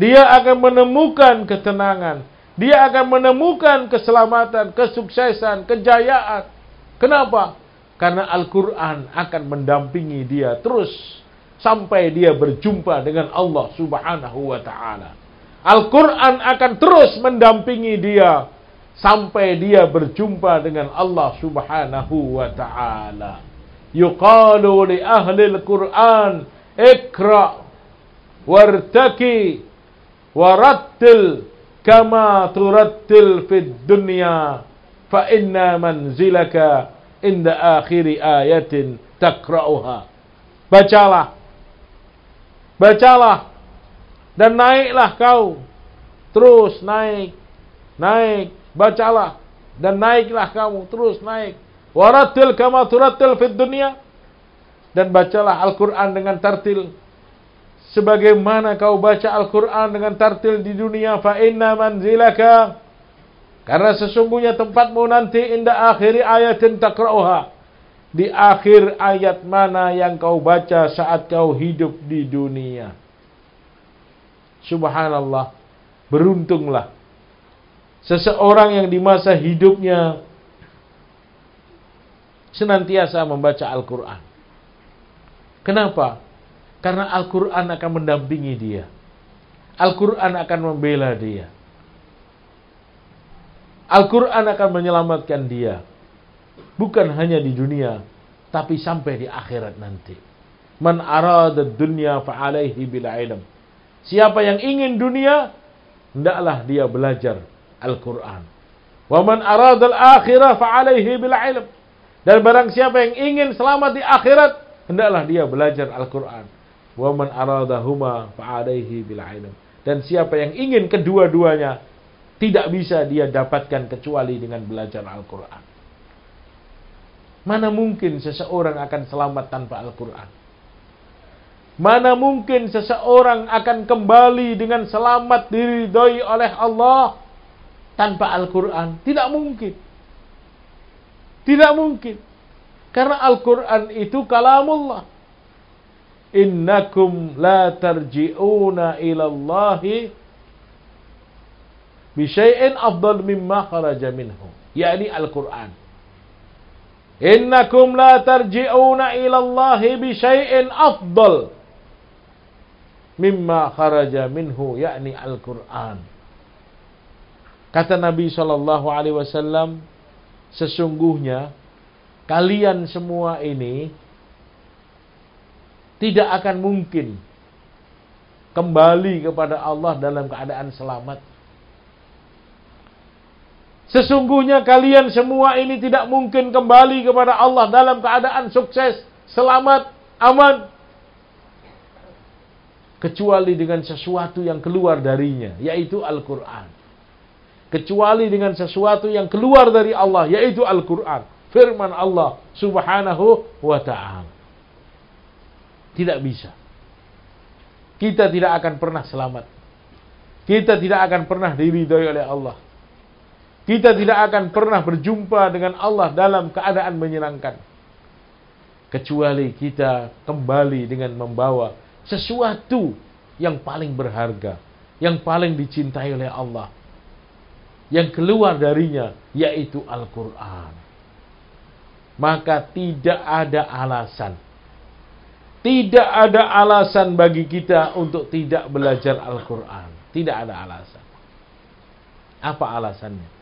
S1: Dia akan menemukan ketenangan, dia akan menemukan keselamatan, kesuksesan, kejayaan. Kenapa? Karena Al-Qur'an akan mendampingi dia terus sampai dia berjumpa dengan Allah Subhanahu wa taala. Al-Qur'an akan terus mendampingi dia sampai dia berjumpa dengan Allah Subhanahu wa taala. Yuqalu li ahli al-Qur'an ikra wartaki warattil kama turattil fid dunya fa inna manzilaka inda akhiri ayatin takra'uha. Bacalah bacalah dan naiklah kau terus naik naik bacalah dan naiklah kamu terus naik waratil kama turatil fid dunia dan bacalah Al-Qur'an dengan tartil sebagaimana kau baca Al-Qur'an dengan tartil di dunia fa inna manzilaka karena sesungguhnya tempatmu nanti indah akhiri ayatin takra'uha di akhir ayat mana yang kau baca saat kau hidup di dunia. Subhanallah, beruntunglah seseorang yang di masa hidupnya senantiasa membaca Al-Quran. Kenapa? Karena Al-Quran akan mendampingi dia. Al-Quran akan membela dia. Al-Quran akan menyelamatkan dia bukan hanya di dunia tapi sampai di akhirat nanti. Man arada dunya fa alaihi bil ilm. Siapa yang ingin dunia hendaklah dia belajar Al-Qur'an. Wa man arada al akhirah fa alaihi bil ilm. Dan barang siapa yang ingin selamat di akhirat hendaklah dia belajar Al-Qur'an. Wa man arada huma fa alaihi bil ilm. Dan siapa yang ingin kedua-duanya tidak bisa dia dapatkan kecuali dengan belajar Al-Qur'an. Mana mungkin seseorang akan selamat tanpa Al-Quran? Mana mungkin seseorang akan kembali dengan selamat diridhoi oleh Allah tanpa Al-Quran? Tidak mungkin. Tidak mungkin. Karena Al-Quran itu kalamullah. Innakum la tarji'una ilallahi bisyai'in afdal mimma kharaja minhu. Yani Al-Quran. Innakum la tarji'una ila Allah bi syai'in afdal mimma kharaja minhu yakni Al-Qur'an. Kata Nabi sallallahu alaihi wasallam, sesungguhnya kalian semua ini tidak akan mungkin kembali kepada Allah dalam keadaan selamat Sesungguhnya kalian semua ini tidak mungkin kembali kepada Allah dalam keadaan sukses, selamat, aman. Kecuali dengan sesuatu yang keluar darinya, yaitu Al-Quran. Kecuali dengan sesuatu yang keluar dari Allah, yaitu Al-Quran. Firman Allah subhanahu wa ta'ala. Tidak bisa. Kita tidak akan pernah selamat. Kita tidak akan pernah diridhoi oleh Allah kita tidak akan pernah berjumpa dengan Allah dalam keadaan menyenangkan. Kecuali kita kembali dengan membawa sesuatu yang paling berharga, yang paling dicintai oleh Allah. Yang keluar darinya yaitu Al-Quran. Maka tidak ada alasan. Tidak ada alasan bagi kita untuk tidak belajar Al-Quran. Tidak ada alasan. Apa alasannya?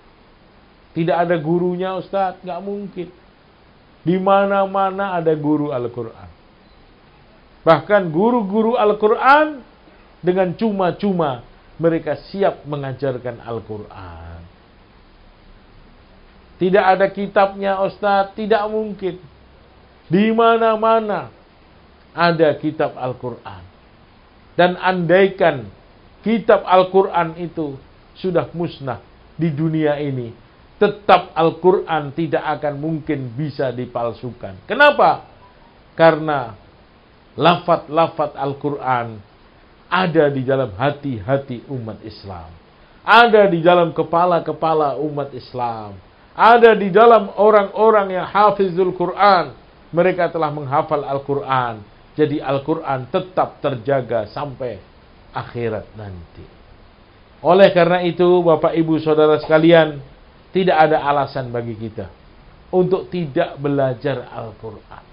S1: Tidak ada gurunya Ustadz, nggak mungkin. Di mana-mana ada guru Al-Quran. Bahkan guru-guru Al-Quran dengan cuma-cuma mereka siap mengajarkan Al-Quran. Tidak ada kitabnya Ustadz, tidak mungkin. Di mana-mana ada kitab Al-Quran. Dan andaikan kitab Al-Quran itu sudah musnah di dunia ini, tetap Al-Quran tidak akan mungkin bisa dipalsukan. Kenapa? Karena lafat-lafat Al-Quran ada di dalam hati-hati umat Islam. Ada di dalam kepala-kepala umat Islam. Ada di dalam orang-orang yang hafizul Quran. Mereka telah menghafal Al-Quran. Jadi Al-Quran tetap terjaga sampai akhirat nanti. Oleh karena itu, Bapak Ibu Saudara sekalian, tidak ada alasan bagi kita untuk tidak belajar Al-Quran.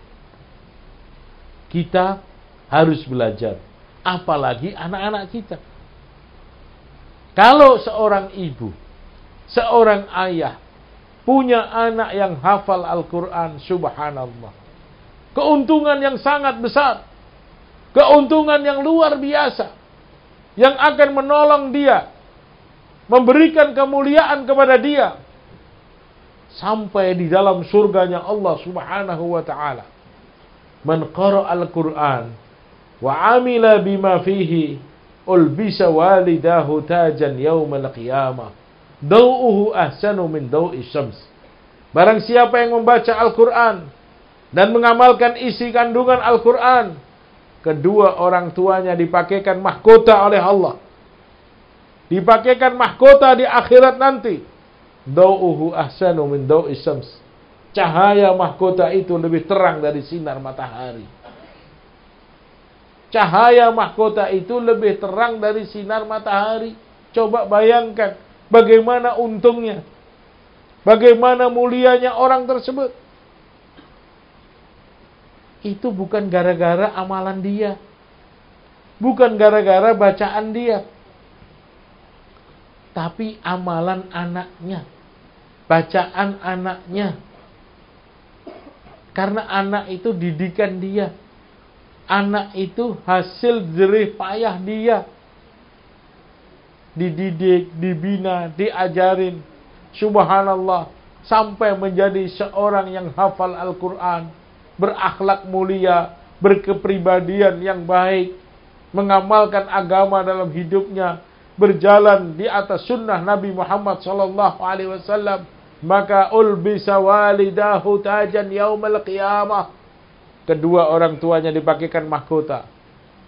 S1: Kita harus belajar, apalagi anak-anak kita. Kalau seorang ibu, seorang ayah punya anak yang hafal Al-Quran, subhanallah. Keuntungan yang sangat besar, keuntungan yang luar biasa, yang akan menolong dia, memberikan kemuliaan kepada dia, sampai di dalam surganya Allah Subhanahu wa taala. Man al-Qur'an wa amila bima fihi ulbisa walidahu tajan yaumal qiyamah. Dau'uhu ahsanu min dau'i syams. Barang siapa yang membaca Al-Qur'an dan mengamalkan isi kandungan Al-Qur'an, kedua orang tuanya dipakaikan mahkota oleh Allah. Dipakaikan mahkota di akhirat nanti Dau'uhu ahsanu min dau'i syams. Cahaya mahkota itu lebih terang dari sinar matahari. Cahaya mahkota itu lebih terang dari sinar matahari. Coba bayangkan bagaimana untungnya. Bagaimana mulianya orang tersebut. Itu bukan gara-gara amalan dia. Bukan gara-gara bacaan dia. Tapi amalan anaknya bacaan anaknya. Karena anak itu didikan dia. Anak itu hasil jerih payah dia. Dididik, dibina, diajarin. Subhanallah. Sampai menjadi seorang yang hafal Al-Quran. Berakhlak mulia. Berkepribadian yang baik. Mengamalkan agama dalam hidupnya. Berjalan di atas sunnah Nabi Muhammad SAW maka ulbisa walidahu tajan yaumal qiyamah kedua orang tuanya dipakaikan mahkota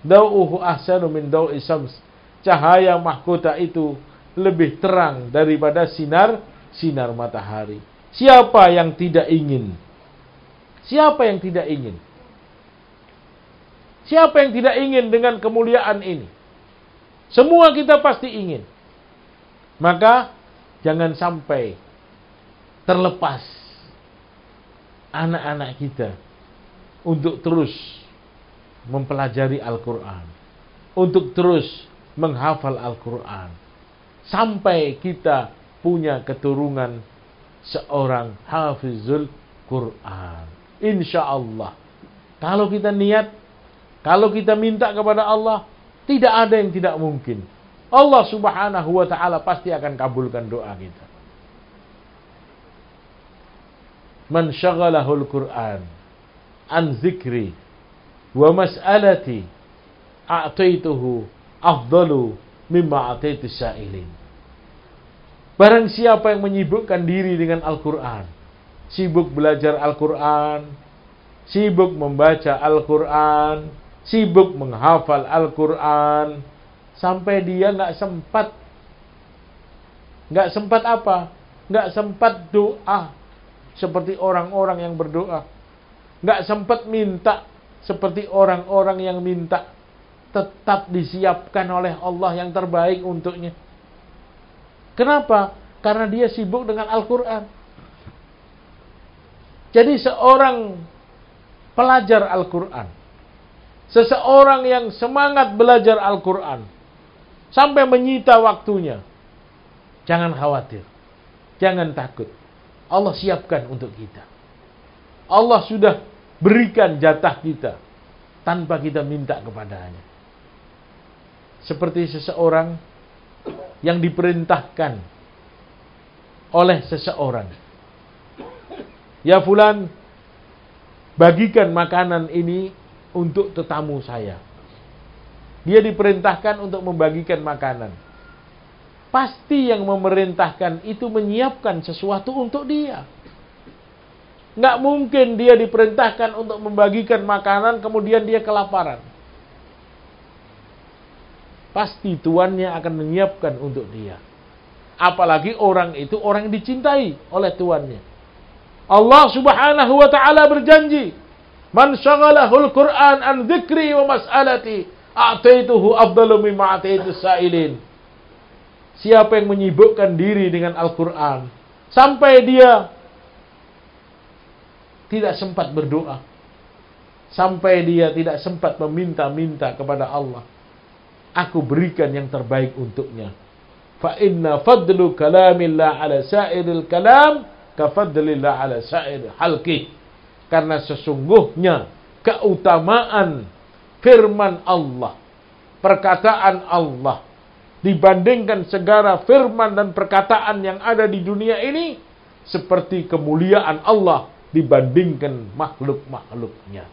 S1: dauhu ahsanu min dau'i syams cahaya mahkota itu lebih terang daripada sinar sinar matahari siapa yang tidak ingin siapa yang tidak ingin siapa yang tidak ingin dengan kemuliaan ini semua kita pasti ingin maka jangan sampai terlepas anak-anak kita untuk terus mempelajari Al-Quran, untuk terus menghafal Al-Quran, sampai kita punya keturunan seorang hafizul Quran. Insya Allah, kalau kita niat, kalau kita minta kepada Allah, tidak ada yang tidak mungkin. Allah Subhanahu wa Ta'ala pasti akan kabulkan doa kita. man syaghalahul Qur'an an zikri wa mas'alati a'taituhu afdalu mimma a'taitu sya'ilin. Barang siapa yang menyibukkan diri dengan Al-Qur'an, sibuk belajar Al-Qur'an, sibuk membaca Al-Qur'an, sibuk menghafal Al-Qur'an, sampai dia nggak sempat nggak sempat apa? Nggak sempat doa, seperti orang-orang yang berdoa. Nggak sempat minta seperti orang-orang yang minta. Tetap disiapkan oleh Allah yang terbaik untuknya. Kenapa? Karena dia sibuk dengan Al-Quran. Jadi seorang pelajar Al-Quran, seseorang yang semangat belajar Al-Quran, sampai menyita waktunya, jangan khawatir, jangan takut. Allah siapkan untuk kita. Allah sudah berikan jatah kita tanpa kita minta kepadanya. Seperti seseorang yang diperintahkan oleh seseorang. Ya fulan, bagikan makanan ini untuk tetamu saya. Dia diperintahkan untuk membagikan makanan pasti yang memerintahkan itu menyiapkan sesuatu untuk dia. Nggak mungkin dia diperintahkan untuk membagikan makanan, kemudian dia kelaparan. Pasti tuannya akan menyiapkan untuk dia. Apalagi orang itu orang yang dicintai oleh tuannya. Allah subhanahu wa ta'ala berjanji, Man syagalahul Qur'an an dzikri wa mas'alati, a'taituhu afdalu mimma a'taitu sa'ilin Siapa yang menyibukkan diri dengan Al-Quran sampai dia tidak sempat berdoa, sampai dia tidak sempat meminta-minta kepada Allah, aku berikan yang terbaik untuknya. Fa inna fadlu kalamillah ala sa'iril kalam ka fadlillah ala sa'ir halki. Karena sesungguhnya keutamaan firman Allah, perkataan Allah dibandingkan segala firman dan perkataan yang ada di dunia ini seperti kemuliaan Allah dibandingkan makhluk-makhluknya.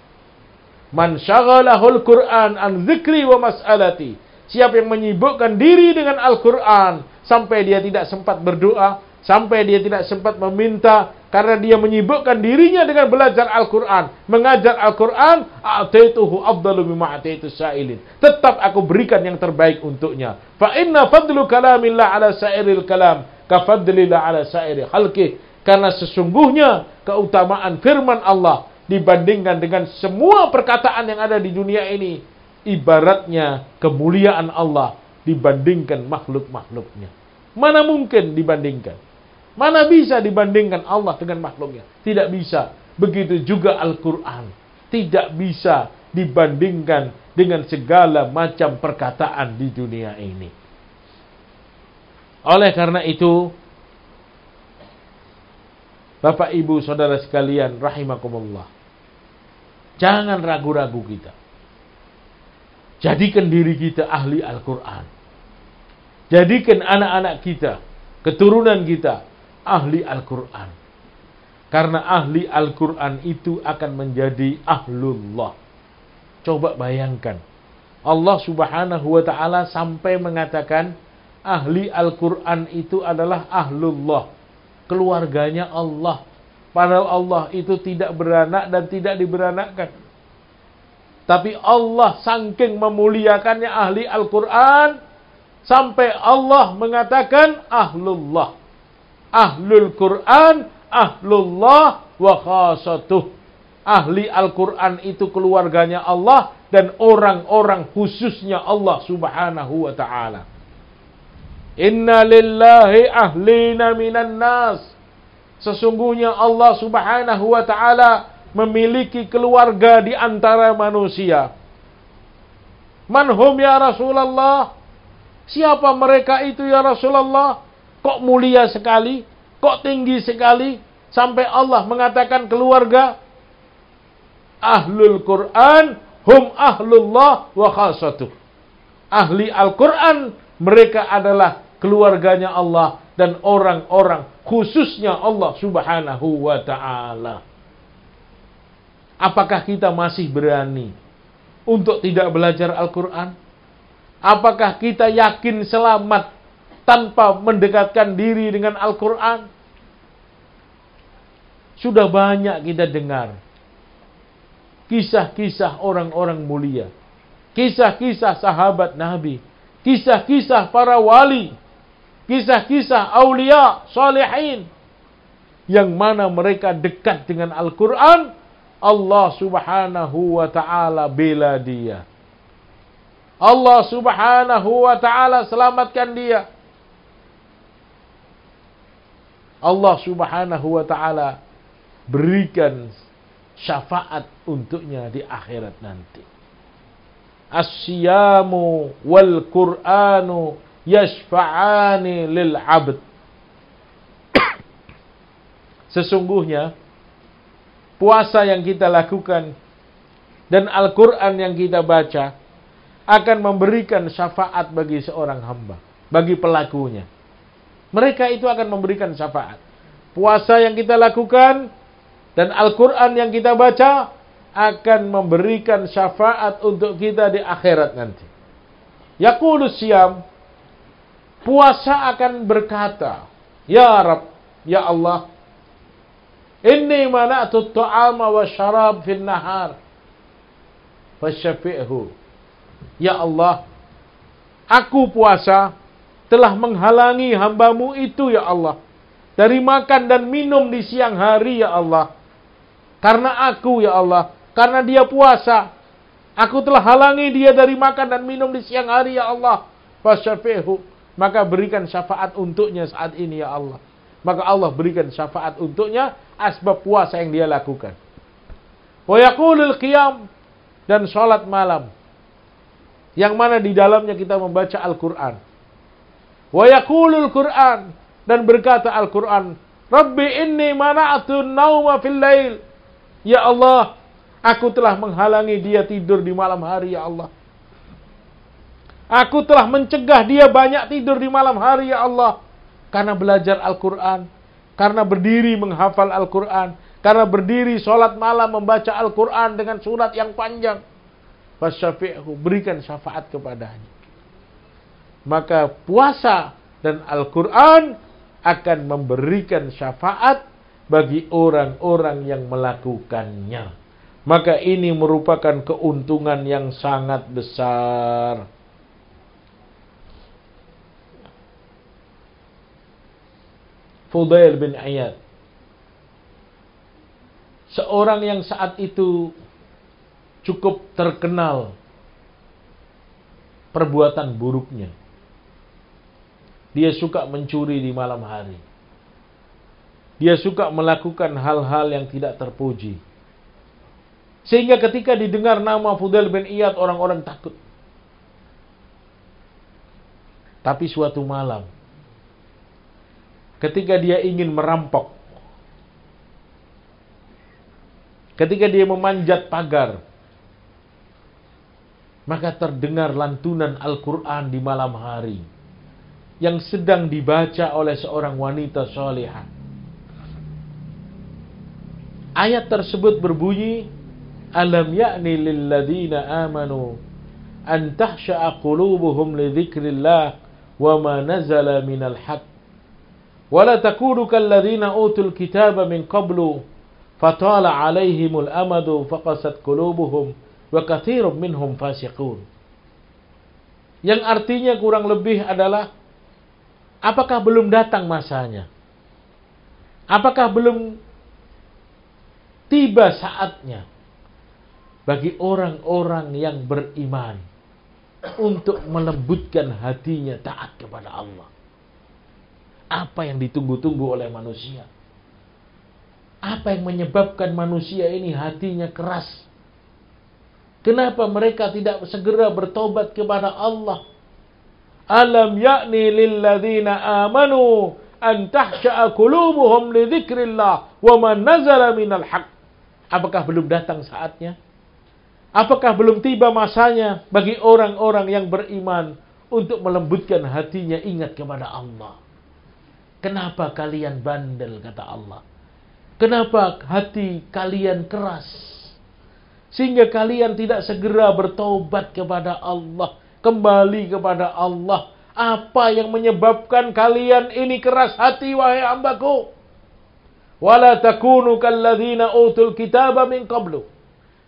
S1: Man syaghalahul Qur'an an zikri wa mas'alati. Siapa yang menyibukkan diri dengan Al-Quran sampai dia tidak sempat berdoa, sampai dia tidak sempat meminta, karena dia menyibukkan dirinya dengan belajar Al-Qur'an, mengajar Al-Qur'an, ataituhu afdalu mimma ataitu sa'ilin. Tetap aku berikan yang terbaik untuknya. Fa fadlu kalamillah ala sa'iril kalam kafadlillah ala sa'iri khalqi. Karena sesungguhnya keutamaan firman Allah dibandingkan dengan semua perkataan yang ada di dunia ini ibaratnya kemuliaan Allah dibandingkan makhluk-makhluknya. Mana mungkin dibandingkan? Mana bisa dibandingkan Allah dengan makhluknya? Tidak bisa. Begitu juga Al-Quran. Tidak bisa dibandingkan dengan segala macam perkataan di dunia ini. Oleh karena itu, Bapak, Ibu, Saudara sekalian, rahimakumullah. Jangan ragu-ragu kita. Jadikan diri kita ahli Al-Quran. Jadikan anak-anak kita, keturunan kita, ahli Al-Quran. Karena ahli Al-Quran itu akan menjadi ahlullah. Coba bayangkan. Allah subhanahu wa ta'ala sampai mengatakan, ahli Al-Quran itu adalah ahlullah. Keluarganya Allah. Padahal Allah itu tidak beranak dan tidak diberanakkan. Tapi Allah sangking memuliakannya ahli Al-Quran, sampai Allah mengatakan ahlullah ahlul Quran, ahlullah wa khasatuh. Ahli Al-Quran itu keluarganya Allah dan orang-orang khususnya Allah subhanahu wa ta'ala. Inna lillahi ahlina minan nas. Sesungguhnya Allah subhanahu wa ta'ala memiliki keluarga di antara manusia. Manhum ya Rasulullah? Siapa mereka itu ya Rasulullah? kok mulia sekali, kok tinggi sekali, sampai Allah mengatakan keluarga ahlul Quran hum ahlullah wa khasatuh. Ahli Al-Quran mereka adalah keluarganya Allah dan orang-orang khususnya Allah subhanahu wa ta'ala. Apakah kita masih berani untuk tidak belajar Al-Quran? Apakah kita yakin selamat tanpa mendekatkan diri dengan Al-Quran. Sudah banyak kita dengar kisah-kisah orang-orang mulia, kisah-kisah sahabat Nabi, kisah-kisah para wali, kisah-kisah aulia, salihin, yang mana mereka dekat dengan Al-Quran, Allah subhanahu wa ta'ala bela dia. Allah subhanahu wa ta'ala selamatkan dia. Allah Subhanahu wa taala berikan syafaat untuknya di akhirat nanti. As-siyamu wal Qur'anu yashfa'ani lil 'abd. Sesungguhnya puasa yang kita lakukan dan Al-Qur'an yang kita baca akan memberikan syafaat bagi seorang hamba, bagi pelakunya. Mereka itu akan memberikan syafaat. Puasa yang kita lakukan dan Al-Quran yang kita baca akan memberikan syafaat untuk kita di akhirat nanti. kudus siam, puasa akan berkata, Ya Rab, Ya Allah, Inni mana'tu ta'ama wa syarab fil nahar. Fasyafi'hu. Ya Allah, aku puasa, telah menghalangi hambamu itu ya Allah. Dari makan dan minum di siang hari ya Allah. Karena aku ya Allah. Karena dia puasa. Aku telah halangi dia dari makan dan minum di siang hari ya Allah. Fasyafihu. Maka berikan syafaat untuknya saat ini ya Allah. Maka Allah berikan syafaat untuknya asbab puasa yang dia lakukan. Wa qiyam dan sholat malam. Yang mana di dalamnya kita membaca Al-Quran wayakulul Qur'an dan berkata Al-Qur'an, "Rabbi mana mana'tu nauma fil lail." Ya Allah, aku telah menghalangi dia tidur di malam hari ya Allah. Aku telah mencegah dia banyak tidur di malam hari ya Allah karena belajar Al-Qur'an, karena berdiri menghafal Al-Qur'an, karena berdiri sholat malam membaca Al-Quran dengan surat yang panjang. Fasyafi'ahu, berikan syafaat kepadanya maka puasa dan Al-Quran akan memberikan syafaat bagi orang-orang yang melakukannya. Maka ini merupakan keuntungan yang sangat besar. Fudail bin Ayad. Seorang yang saat itu cukup terkenal perbuatan buruknya dia suka mencuri di malam hari. Dia suka melakukan hal-hal yang tidak terpuji. Sehingga ketika didengar nama Fudel bin Iyad orang-orang takut. Tapi suatu malam ketika dia ingin merampok ketika dia memanjat pagar maka terdengar lantunan Al-Qur'an di malam hari yang sedang dibaca oleh seorang wanita sholihah Ayat tersebut berbunyi, Alam yakni lilladina amanu an tahsya'a qulubuhum li dzikrillah wa ma nazala minal haqq wa la takunu kalladhina utul kitaba min qablu fatala 'alaihimul amadu faqasat qulubuhum wa katsirun minhum fasiqun yang artinya kurang lebih adalah Apakah belum datang masanya? Apakah belum tiba saatnya bagi orang-orang yang beriman untuk melembutkan hatinya taat kepada Allah? Apa yang ditunggu-tunggu oleh manusia? Apa yang menyebabkan manusia ini hatinya keras? Kenapa mereka tidak segera bertobat kepada Allah? alam yakni lilladzina amanu an tahsya'a qulubuhum li dzikrillah wa man nazala minal haq. Apakah belum datang saatnya? Apakah belum tiba masanya bagi orang-orang yang beriman untuk melembutkan hatinya ingat kepada Allah? Kenapa kalian bandel kata Allah? Kenapa hati kalian keras? Sehingga kalian tidak segera bertobat kepada Allah kembali kepada Allah. Apa yang menyebabkan kalian ini keras hati wahai hambaku? Wala takunu kalladzina utul kitaba min qablu.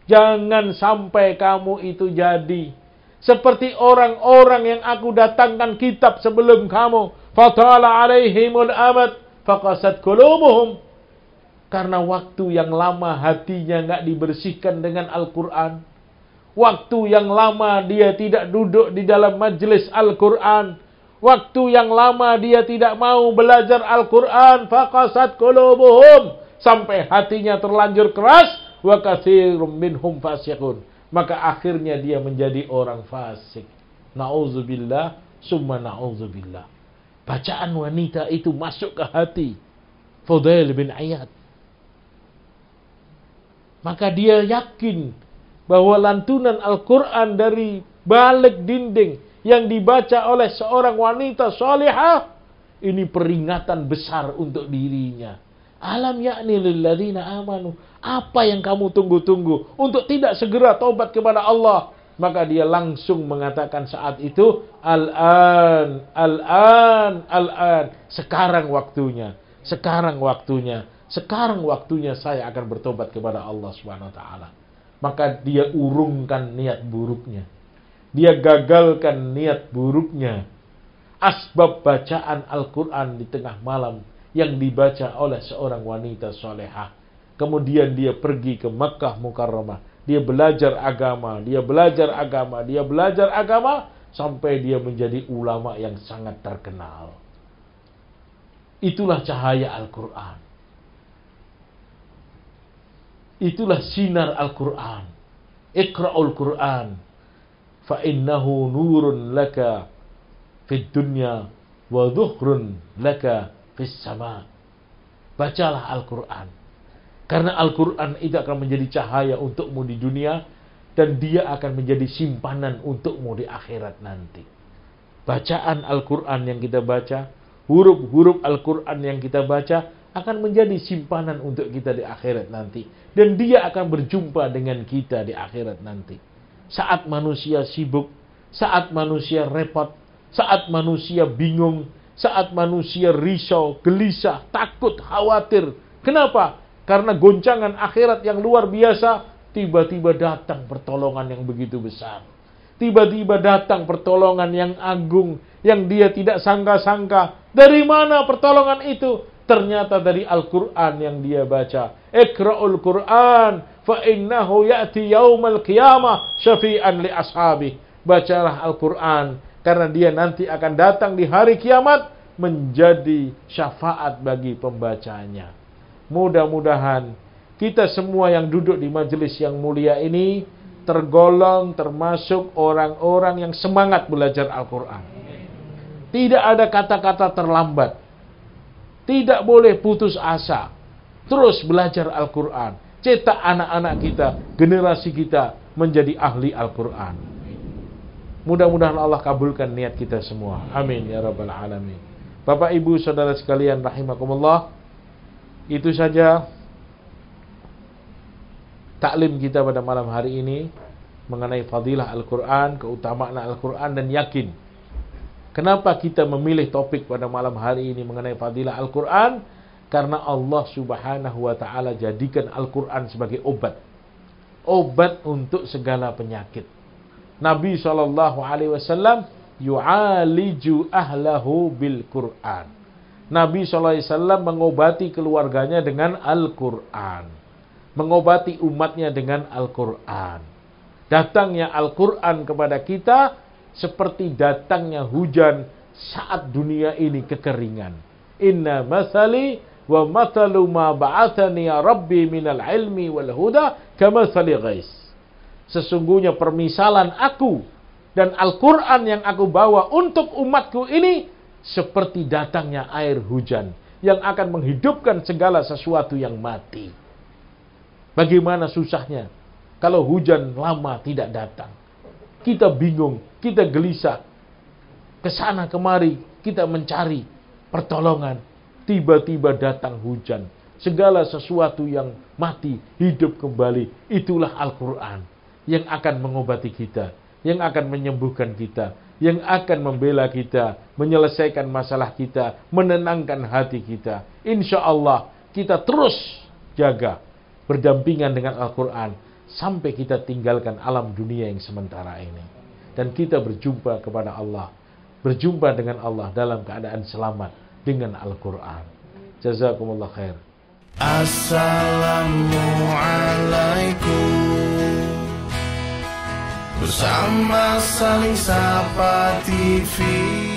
S1: Jangan sampai kamu itu jadi seperti orang-orang yang aku datangkan kitab sebelum kamu. Fatala alaihimul amad faqasat qulubuhum. Karena waktu yang lama hatinya nggak dibersihkan dengan Al-Quran Waktu yang lama dia tidak duduk di dalam majlis Al-Quran. Waktu yang lama dia tidak mau belajar Al-Quran. Fakasat kolobuhum Sampai hatinya terlanjur keras. Wa kathirum minhum fasyakun. Maka akhirnya dia menjadi orang fasik. Na'udzubillah. Summa na'udzubillah. Bacaan wanita itu masuk ke hati. Fudail bin ayat Maka dia yakin bahwa lantunan Al-Quran dari balik dinding yang dibaca oleh seorang wanita solehah ini peringatan besar untuk dirinya. Alam yakni lilladina amanu. Apa yang kamu tunggu-tunggu untuk tidak segera taubat kepada Allah? Maka dia langsung mengatakan saat itu, Al-an, al-an, al-an. Sekarang waktunya, sekarang waktunya, sekarang waktunya saya akan bertobat kepada Allah Subhanahu wa taala maka dia urungkan niat buruknya. Dia gagalkan niat buruknya. Asbab bacaan Al-Quran di tengah malam yang dibaca oleh seorang wanita solehah. Kemudian dia pergi ke Makkah Mukarramah. Dia belajar agama, dia belajar agama, dia belajar agama sampai dia menjadi ulama yang sangat terkenal. Itulah cahaya Al-Quran. Itulah sinar Al-Quran. Iqra'ul Quran. fa Fa'innahu nurun laka fid dunya wa dhuhrun laka fis sama. Bacalah Al-Quran. Karena Al-Quran itu akan menjadi cahaya untukmu di dunia dan dia akan menjadi simpanan untukmu di akhirat nanti. Bacaan Al-Quran yang kita baca, huruf-huruf Al-Quran yang kita baca akan menjadi simpanan untuk kita di akhirat nanti. Dan dia akan berjumpa dengan kita di akhirat nanti. Saat manusia sibuk, saat manusia repot, saat manusia bingung, saat manusia risau, gelisah, takut, khawatir. Kenapa? Karena goncangan akhirat yang luar biasa, tiba-tiba datang pertolongan yang begitu besar. Tiba-tiba datang pertolongan yang agung, yang dia tidak sangka-sangka. Dari mana pertolongan itu? ternyata dari Al-Quran yang dia baca. Ikra'ul Quran fa'innahu ya'ti yaumal qiyamah syafi'an li ashabi. Bacalah Al-Quran karena dia nanti akan datang di hari kiamat menjadi syafaat bagi pembacanya. Mudah-mudahan kita semua yang duduk di majelis yang mulia ini tergolong termasuk orang-orang yang semangat belajar Al-Quran. Tidak ada kata-kata terlambat tidak boleh putus asa. Terus belajar Al-Quran. Cetak anak-anak kita, generasi kita menjadi ahli Al-Quran. Mudah-mudahan Allah kabulkan niat kita semua. Amin ya rabbal alamin. Bapak Ibu saudara sekalian rahimakumullah. Itu saja taklim kita pada malam hari ini mengenai fadilah Al-Quran, keutamaan Al-Quran dan yakin Kenapa kita memilih topik pada malam hari ini mengenai fadilah Al-Quran? Karena Allah subhanahu wa ta'ala jadikan Al-Quran sebagai obat. Obat untuk segala penyakit. Nabi Shallallahu Alaihi Wasallam yu'aliju ahlahu bil Quran. Nabi Shallallahu Alaihi Wasallam mengobati keluarganya dengan Al Quran, mengobati umatnya dengan Al Quran. Datangnya Al Quran kepada kita seperti datangnya hujan saat dunia ini kekeringan. Inna masali wa matalu ma ba'athani ya rabbi minal ilmi wal huda kama ghais. Sesungguhnya permisalan aku dan Al-Quran yang aku bawa untuk umatku ini seperti datangnya air hujan yang akan menghidupkan segala sesuatu yang mati. Bagaimana susahnya kalau hujan lama tidak datang? kita bingung, kita gelisah. Ke sana kemari kita mencari pertolongan. Tiba-tiba datang hujan. Segala sesuatu yang mati hidup kembali. Itulah Al-Qur'an yang akan mengobati kita, yang akan menyembuhkan kita, yang akan membela kita, menyelesaikan masalah kita, menenangkan hati kita. Insya Allah kita terus jaga berdampingan dengan Al-Quran sampai kita tinggalkan alam dunia yang sementara ini dan kita berjumpa kepada Allah berjumpa dengan Allah dalam keadaan selamat dengan Al-Qur'an jazakumullah khair Assalamualaikum Bersama saling sapa TV